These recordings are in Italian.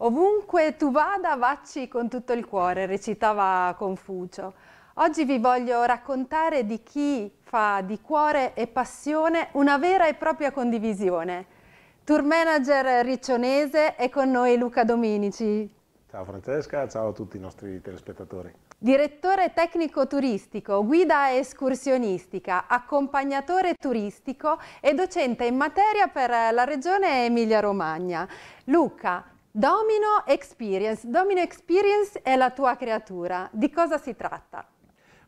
Ovunque tu vada, vacci con tutto il cuore, recitava Confucio. Oggi vi voglio raccontare di chi fa di cuore e passione una vera e propria condivisione. Tour manager riccionese è con noi Luca Dominici. Ciao Francesca, ciao a tutti i nostri telespettatori. Direttore tecnico turistico, guida escursionistica, accompagnatore turistico e docente in materia per la regione Emilia-Romagna. Luca, Domino Experience. Domino Experience è la tua creatura. Di cosa si tratta?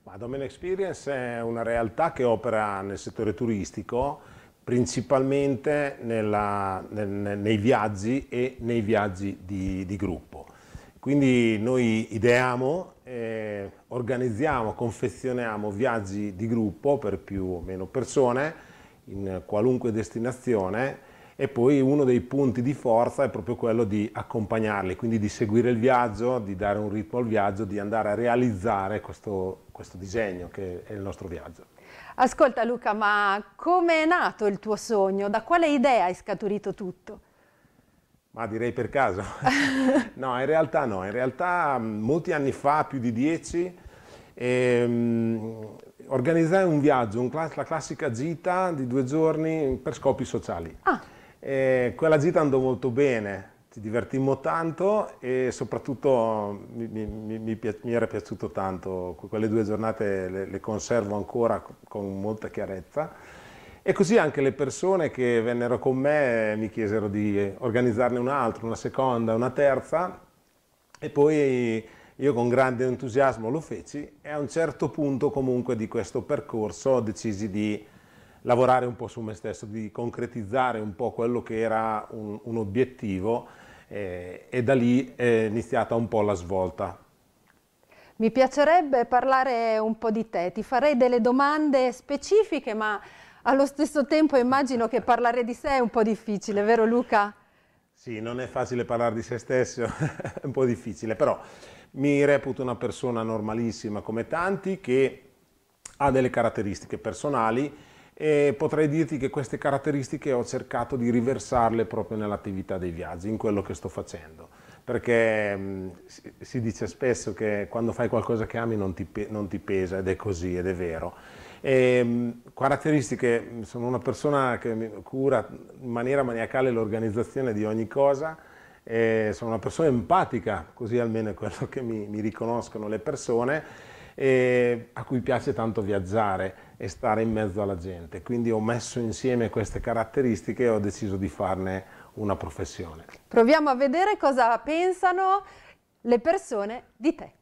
Ma Domino Experience è una realtà che opera nel settore turistico, principalmente nella, nel, nei viaggi e nei viaggi di, di gruppo. Quindi noi ideiamo, eh, organizziamo, confezioniamo viaggi di gruppo per più o meno persone in qualunque destinazione e poi uno dei punti di forza è proprio quello di accompagnarli, quindi di seguire il viaggio, di dare un ritmo al viaggio, di andare a realizzare questo, questo disegno che è il nostro viaggio. Ascolta Luca, ma come è nato il tuo sogno? Da quale idea hai scaturito tutto? Ma direi per caso. no, in realtà no, in realtà mm, molti anni fa, più di dieci, ehm, organizzai un viaggio, un cl la classica gita di due giorni per scopi sociali. Ah. E quella gita andò molto bene, ci divertimmo tanto e soprattutto mi, mi, mi, mi era piaciuto tanto, quelle due giornate le, le conservo ancora con molta chiarezza. E così anche le persone che vennero con me eh, mi chiesero di organizzarne un'altra, una seconda, una terza e poi io con grande entusiasmo lo feci e a un certo punto comunque di questo percorso decisi di lavorare un po' su me stesso, di concretizzare un po' quello che era un, un obiettivo eh, e da lì è iniziata un po' la svolta. Mi piacerebbe parlare un po' di te, ti farei delle domande specifiche ma allo stesso tempo immagino che parlare di sé è un po' difficile, vero Luca? Sì, non è facile parlare di se stesso, è un po' difficile, però mi reputo una persona normalissima come tanti che ha delle caratteristiche personali e potrei dirti che queste caratteristiche ho cercato di riversarle proprio nell'attività dei viaggi, in quello che sto facendo, perché mm, si dice spesso che quando fai qualcosa che ami non ti, non ti pesa ed è così ed è vero. E, mm, caratteristiche, mm, sono una persona che cura in maniera maniacale l'organizzazione di ogni cosa, sono una persona empatica, così almeno è quello che mi, mi riconoscono le persone e a cui piace tanto viaggiare e stare in mezzo alla gente. Quindi ho messo insieme queste caratteristiche e ho deciso di farne una professione. Proviamo a vedere cosa pensano le persone di te.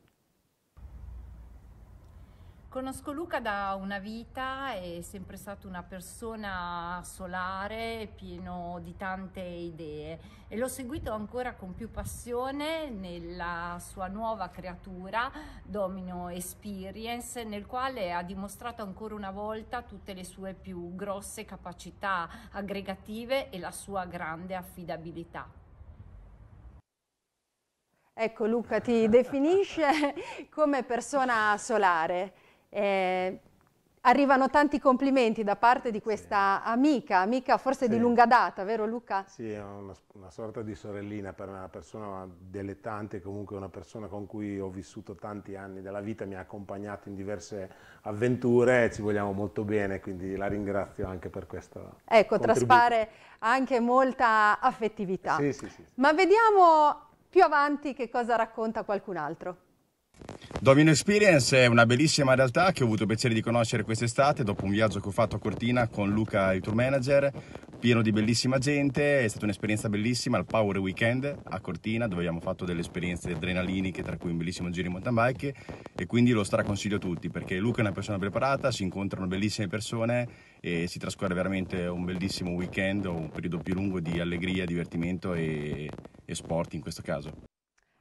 Conosco Luca da una vita, è sempre stato una persona solare, pieno di tante idee e l'ho seguito ancora con più passione nella sua nuova creatura Domino Experience, nel quale ha dimostrato ancora una volta tutte le sue più grosse capacità aggregative e la sua grande affidabilità. Ecco Luca, ti definisce come persona solare. Eh, arrivano tanti complimenti da parte di questa sì. amica, amica forse sì. di lunga data, vero Luca? Sì, è una, una, sorta di sorellina per una persona dilettante, comunque una persona con cui ho vissuto tanti anni della vita, mi ha accompagnato in diverse avventure e ci vogliamo molto bene, quindi la ringrazio anche per questo. Ecco, contributo. traspare anche molta affettività. Sì, sì, sì. Ma vediamo più avanti che cosa racconta qualcun altro. Domino Experience è una bellissima realtà che ho avuto il piacere di conoscere quest'estate dopo un viaggio che ho fatto a Cortina con Luca, il tour manager, pieno di bellissima gente, è stata un'esperienza bellissima al Power Weekend a Cortina dove abbiamo fatto delle esperienze adrenaliniche tra cui un bellissimo giro in mountain bike e quindi lo straconsiglio a tutti perché Luca è una persona preparata, si incontrano bellissime persone e si trascorre veramente un bellissimo weekend o un periodo più lungo di allegria, divertimento e, e sport in questo caso.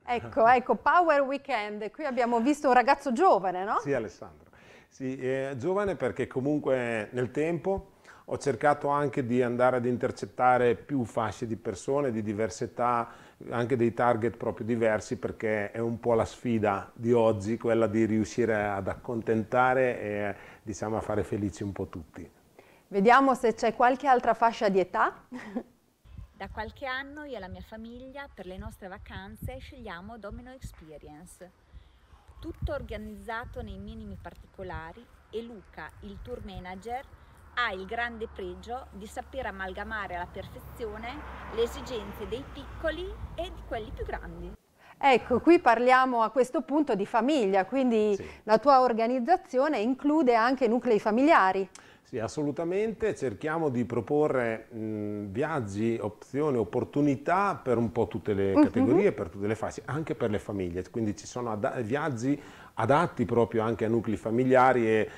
Ecco, ecco, Power Weekend, qui abbiamo visto un ragazzo giovane, no? Sì, Alessandro. Sì, eh, giovane perché comunque nel tempo ho cercato anche di andare ad intercettare più fasce di persone di diverse età, anche dei target proprio diversi perché è un po' la sfida di oggi quella di riuscire ad accontentare e diciamo a fare felici un po' tutti. Vediamo se c'è qualche altra fascia di età. Da qualche anno io e la mia famiglia per le nostre vacanze scegliamo Domino Experience. Tutto organizzato nei minimi particolari e Luca, il tour manager, ha il grande pregio di saper amalgamare alla perfezione le esigenze dei piccoli e di quelli più grandi. Ecco, qui parliamo a questo punto di famiglia, quindi sì. la tua organizzazione include anche nuclei familiari. Sì, assolutamente, cerchiamo di proporre mh, viaggi, opzioni, opportunità per un po' tutte le mm-hmm. categorie, mm -hmm. per tutte le fasce, anche per le famiglie, quindi ci sono ad viaggi adatti proprio anche a nuclei familiari e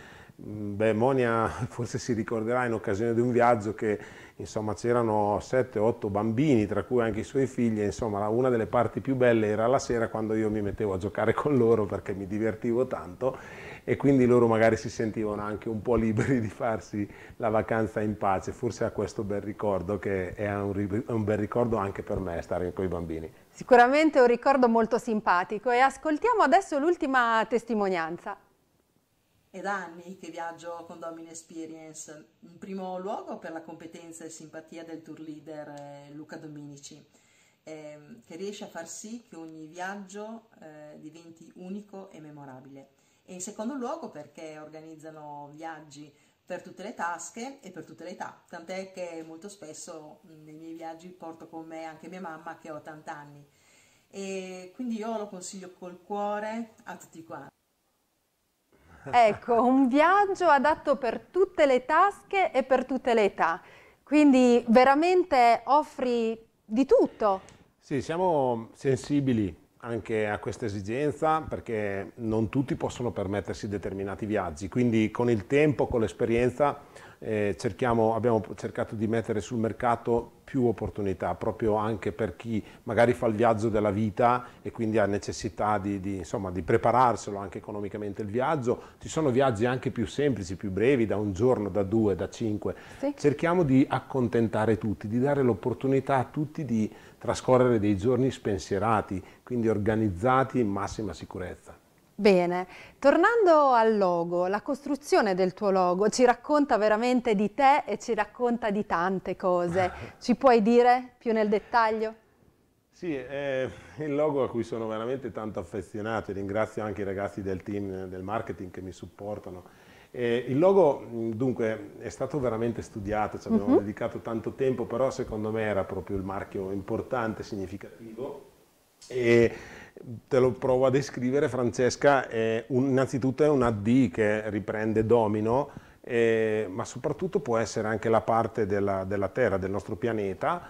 Beh, Monia forse si ricorderà in occasione di un viaggio che insomma c'erano 7-8 bambini, tra cui anche i suoi figli, insomma una delle parti più belle era la sera quando io mi mettevo a giocare con loro perché mi divertivo tanto e quindi loro magari si sentivano anche un po' liberi di farsi la vacanza in pace, forse ha questo bel ricordo che è un, un bel ricordo anche per me stare con i bambini. Sicuramente un ricordo molto simpatico e ascoltiamo adesso l'ultima testimonianza. È da anni che viaggio con Domino Experience, in primo luogo per la competenza e simpatia del tour leader eh, Luca Dominici, ehm, che riesce a far sì che ogni viaggio eh, diventi unico e memorabile e in secondo luogo perché organizzano viaggi per tutte le tasche e per tutte le età, tant'è che molto spesso nei miei viaggi porto con me anche mia mamma che ha 80 anni e quindi io lo consiglio col cuore a tutti quanti. Ecco, un viaggio adatto per tutte le tasche e per tutte le età, quindi veramente offri di tutto. Sì, siamo sensibili anche a questa esigenza perché non tutti possono permettersi determinati viaggi, quindi con il tempo, con l'esperienza eh, abbiamo cercato di mettere sul mercato più opportunità proprio anche per chi magari fa il viaggio della vita e quindi ha necessità di, di, insomma, di prepararselo anche economicamente il viaggio. Ci sono viaggi anche più semplici, più brevi, da un giorno, da due, da cinque. Sì. Cerchiamo di accontentare tutti, di dare l'opportunità a tutti di trascorrere dei giorni spensierati, quindi organizzati in massima sicurezza. Bene, tornando al logo, la costruzione del tuo logo ci racconta veramente di te e ci racconta di tante cose. Ci puoi dire più nel dettaglio? Sì, è eh, il logo a cui sono veramente tanto affezionato e ringrazio anche i ragazzi del team del marketing che mi supportano eh, il logo dunque è stato veramente studiato, ci abbiamo uh mhm. -huh. dedicato tanto tempo, però secondo me era proprio il marchio importante, significativo. E te lo provo a descrivere Francesca, eh, un, innanzitutto è un AD che riprende domino, eh, ma soprattutto può essere anche la parte della, della Terra, del nostro pianeta.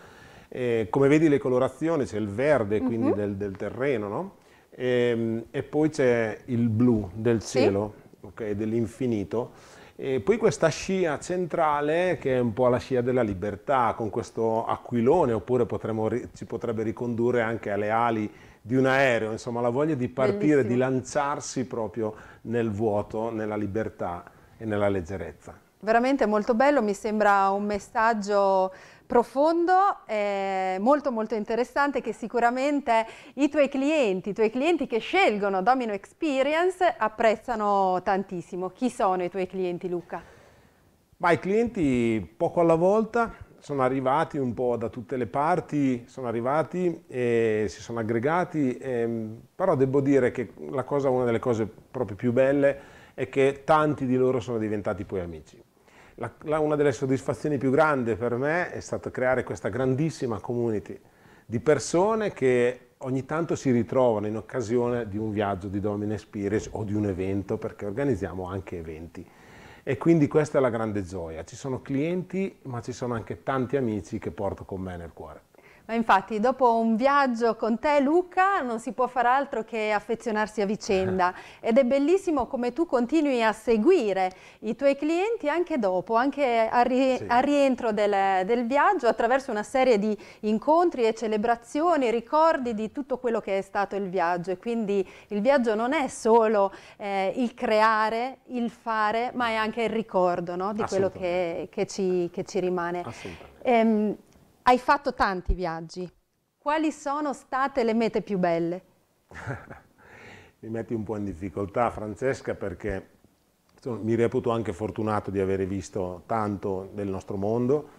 come vedi le colorazioni, c'è il verde quindi uh mhm. -huh. del, del, terreno, no? Ehm, e poi c'è il blu del cielo. Sì okay, dell'infinito. E poi questa scia centrale che è un po' la scia della libertà, con questo aquilone, oppure potremmo, ci potrebbe ricondurre anche alle ali di un aereo, insomma la voglia di partire, Bellissimo. di lanciarsi proprio nel vuoto, nella libertà e nella leggerezza. Veramente molto bello, mi sembra un messaggio profondo, eh, molto molto interessante che sicuramente i tuoi clienti, i tuoi clienti che scelgono Domino Experience apprezzano tantissimo. Chi sono i tuoi clienti Luca? Ma i clienti poco alla volta sono arrivati un po' da tutte le parti, sono arrivati e si sono aggregati, e, ehm, però devo dire che la cosa, una delle cose proprio più belle è che tanti di loro sono diventati poi amici la, la, una delle soddisfazioni più grandi per me è stato creare questa grandissima community di persone che ogni tanto si ritrovano in occasione di un viaggio di Domine Spires o di un evento, perché organizziamo anche eventi. E quindi questa è la grande gioia. Ci sono clienti, ma ci sono anche tanti amici che porto con me nel cuore. Ma infatti, dopo un viaggio con te, Luca, non si può far altro che affezionarsi a vicenda. Ed è bellissimo come tu continui a seguire i tuoi clienti anche dopo, anche al ri sì. rientro del, del, viaggio, attraverso una serie di incontri e celebrazioni, ricordi di tutto quello che è stato il viaggio. E quindi il viaggio non è solo eh, il creare, il fare, ma è anche il ricordo no? di quello che, che, ci, che, ci, rimane. Assolutamente. Ehm, hai fatto tanti viaggi. Quali sono state le mete più belle? mi metti un po' in difficoltà Francesca perché insomma, mi reputo anche fortunato di avere visto tanto del nostro mondo.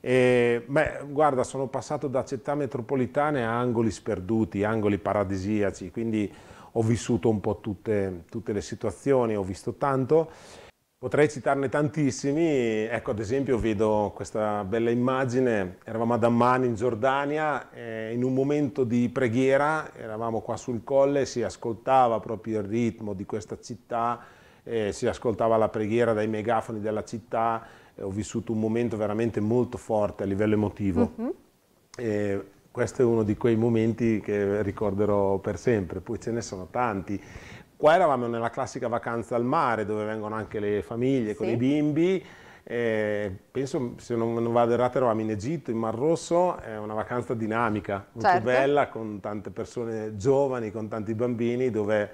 E, beh, guarda, sono passato da città metropolitane a angoli sperduti, angoli paradisiaci, quindi ho vissuto un po' tutte, tutte le situazioni, ho visto tanto Potrei citarne tantissimi, ecco ad esempio vedo questa bella immagine, eravamo ad Amman in Giordania, eh, in un momento di preghiera, eravamo qua sul colle, si ascoltava proprio il ritmo di questa città, eh, si ascoltava la preghiera dai megafoni della città, eh, ho vissuto un momento veramente molto forte a livello emotivo. Mm-hmm. questo è uno di quei momenti che ricorderò per sempre, poi ce ne sono tanti. Qua eravamo nella classica vacanza al mare dove vengono anche le famiglie con sì. i bimbi. Eh, penso, se non, non vado errato, eravamo in Egitto, in Mar Rosso, è una vacanza dinamica, molto certo. bella, con tante persone giovani, con tanti bambini, dove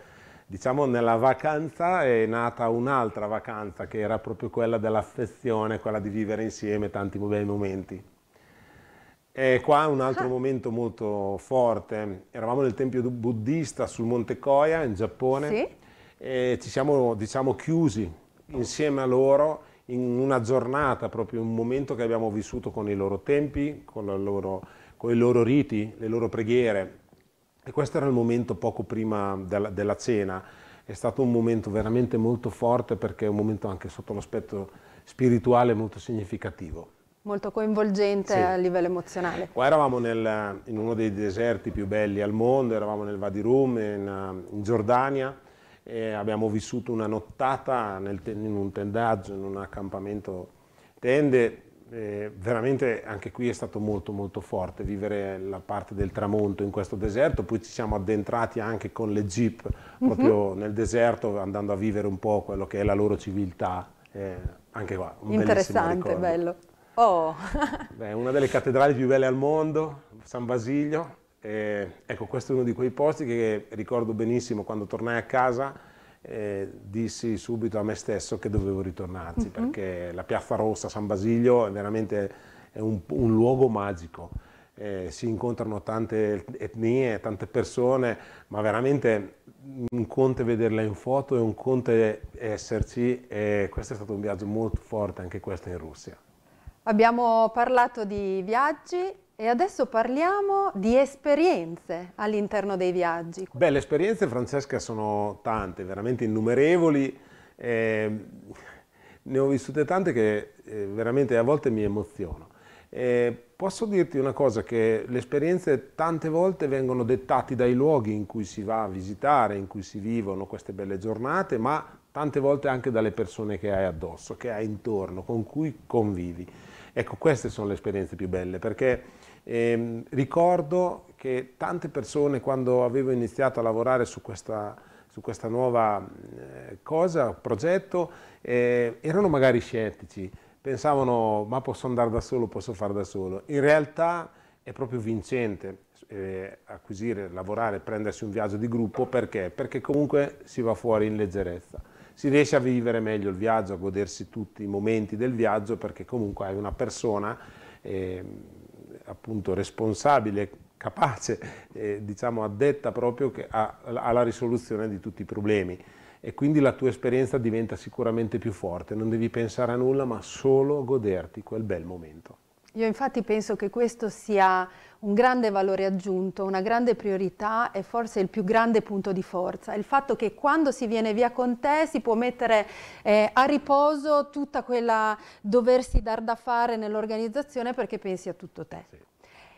diciamo nella vacanza è nata un'altra vacanza che era proprio quella dell'affezione, quella di vivere insieme tanti bei momenti. E qua un altro momento molto forte, eravamo nel tempio buddista sul Monte Koya in Giappone sì. e ci siamo diciamo, chiusi insieme a loro in una giornata, proprio un momento che abbiamo vissuto con i loro tempi, con, loro, con i loro riti, le loro preghiere. E questo era il momento poco prima della, della cena. È stato un momento veramente molto forte perché è un momento anche sotto l'aspetto spirituale molto significativo molto coinvolgente sì. a livello emozionale. Qua eravamo nel, in uno dei deserti più belli al mondo, eravamo nel Wadi Rum in, in Giordania e abbiamo vissuto una nottata nel, in un tendaggio, in un accampamento tende, eh, veramente anche qui è stato molto molto forte vivere la parte del tramonto in questo deserto, poi ci siamo addentrati anche con le jeep mhm. proprio mm -hmm. nel deserto andando a vivere un po' quello che è la loro civiltà, eh, anche qua. Un Interessante, bello. Oh. Beh, una delle cattedrali più belle al mondo, San Basilio. Eh, ecco, questo è uno di quei posti che ricordo benissimo quando tornai a casa. Eh, dissi subito a me stesso che dovevo ritornarci mm -hmm. perché la Piazza Rossa San Basilio è veramente un, un, luogo magico. Eh, si incontrano tante etnie, tante persone, ma veramente un conto è vederla in foto e un conto è esserci e questo è stato un viaggio molto forte anche questo in Russia. Abbiamo parlato di viaggi e adesso parliamo di esperienze all'interno dei viaggi. Beh, le esperienze, Francesca, sono tante, veramente innumerevoli. Eh, ne ho vissute tante che eh, veramente a volte mi emoziono. Eh, posso dirti una cosa, che le esperienze tante volte vengono dettate dai luoghi in cui si va a visitare, in cui si vivono queste belle giornate, ma tante volte anche dalle persone che hai addosso, che hai intorno, con cui convivi. Ecco, queste sono le esperienze più belle perché ehm, ricordo che tante persone quando avevo iniziato a lavorare su questa, su questa nuova eh, cosa, progetto, eh, erano magari scettici, pensavano ma posso andare da solo, posso fare da solo. In realtà è proprio vincente eh, acquisire, lavorare, prendersi un viaggio di gruppo perché? Perché comunque si va fuori in leggerezza si riesce a vivere meglio il viaggio, a godersi tutti i momenti del viaggio perché comunque hai una persona eh, appunto responsabile, capace, eh, diciamo addetta proprio a, alla risoluzione di tutti i problemi e quindi la tua esperienza diventa sicuramente più forte, non devi pensare a nulla ma solo goderti quel bel momento. Io infatti penso che questo sia un grande valore aggiunto, una grande priorità e forse il più grande punto di forza. Il fatto che quando si viene via con te si può mettere eh, a riposo tutta quella doversi dar da fare nell'organizzazione perché pensi a tutto te. Sì.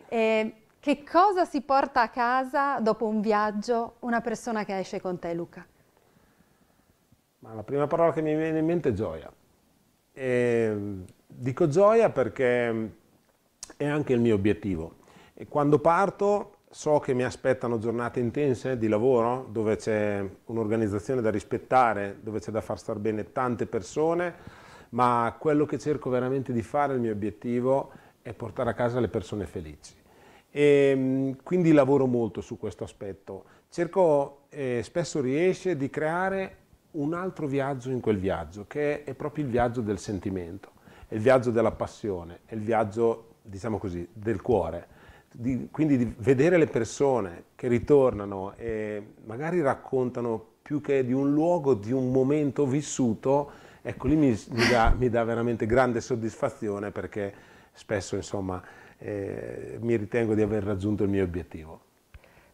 Eh, che cosa si porta a casa dopo un viaggio una persona che esce con te, Luca? Ma la prima parola che mi viene in mente è gioia. E, ehm, dico gioia perché è anche il mio obiettivo. E quando parto so che mi aspettano giornate intense di lavoro, dove c'è un'organizzazione da rispettare, dove c'è da far star bene tante persone, ma quello che cerco veramente di fare, il mio obiettivo, è portare a casa le persone felici. E ehm, quindi lavoro molto su questo aspetto. Cerco, eh, spesso riesce, di creare un altro viaggio in quel viaggio, che è proprio il viaggio del sentimento, è il viaggio della passione, è il viaggio diciamo così, del cuore. Di, quindi di vedere le persone che ritornano e magari raccontano più che di un luogo, di un momento vissuto, ecco lì mi, mi, dà, mi dà, veramente grande soddisfazione perché spesso insomma eh, mi ritengo di aver raggiunto il mio obiettivo.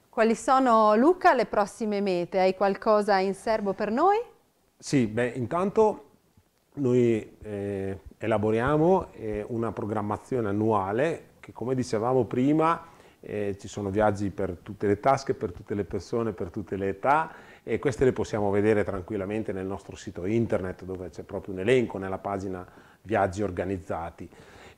Quali sono, Luca, le prossime mete? Hai qualcosa in serbo per noi? Sì, beh, intanto noi eh, elaboriamo eh, una programmazione annuale che come dicevamo prima eh, ci sono viaggi per tutte le tasche, per tutte le persone, per tutte le età e queste le possiamo vedere tranquillamente nel nostro sito internet dove c'è proprio un elenco nella pagina viaggi organizzati.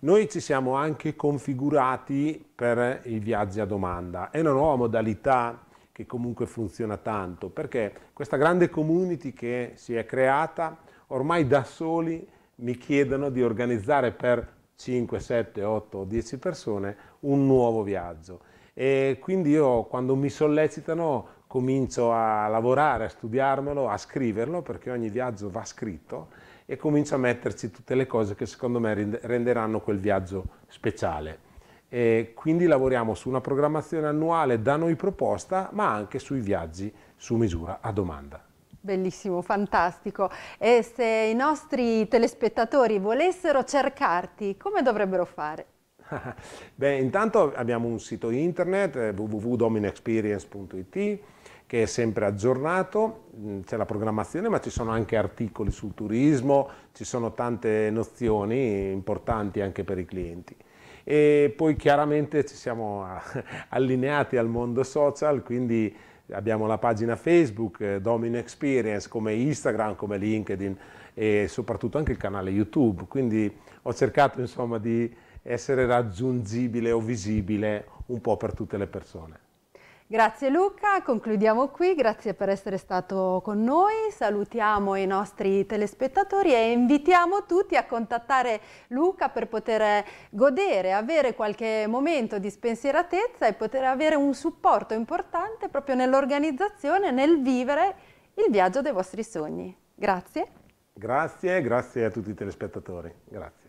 Noi ci siamo anche configurati per i viaggi a domanda, è una nuova modalità che comunque funziona tanto perché questa grande community che si è creata ormai da soli mi chiedono di organizzare per 5, 7, 8 o 10 persone un nuovo viaggio. E quindi io quando mi sollecitano comincio a lavorare, a studiarmelo, a scriverlo, perché ogni viaggio va scritto e comincio a metterci tutte le cose che secondo me renderanno quel viaggio speciale. E quindi lavoriamo su una programmazione annuale da noi proposta, ma anche sui viaggi su misura a domanda. Bellissimo, fantastico. E se i nostri telespettatori volessero cercarti, come dovrebbero fare? Beh, intanto abbiamo un sito internet eh, www.dominexperience.it che è sempre aggiornato, mm, c'è la programmazione ma ci sono anche articoli sul turismo, ci sono tante nozioni importanti anche per i clienti. E poi chiaramente ci siamo allineati al mondo social, quindi abbiamo la pagina Facebook, eh, Domino Experience, come Instagram, come LinkedIn e soprattutto anche il canale YouTube. Quindi ho cercato insomma di essere raggiungibile o visibile un po' per tutte le persone. Grazie Luca, concludiamo qui, grazie per essere stato con noi, salutiamo i nostri telespettatori e invitiamo tutti a contattare Luca per poter godere, avere qualche momento di spensieratezza e poter avere un supporto importante proprio nell'organizzazione, nel vivere il viaggio dei vostri sogni. Grazie. Grazie, grazie a tutti i telespettatori. Grazie.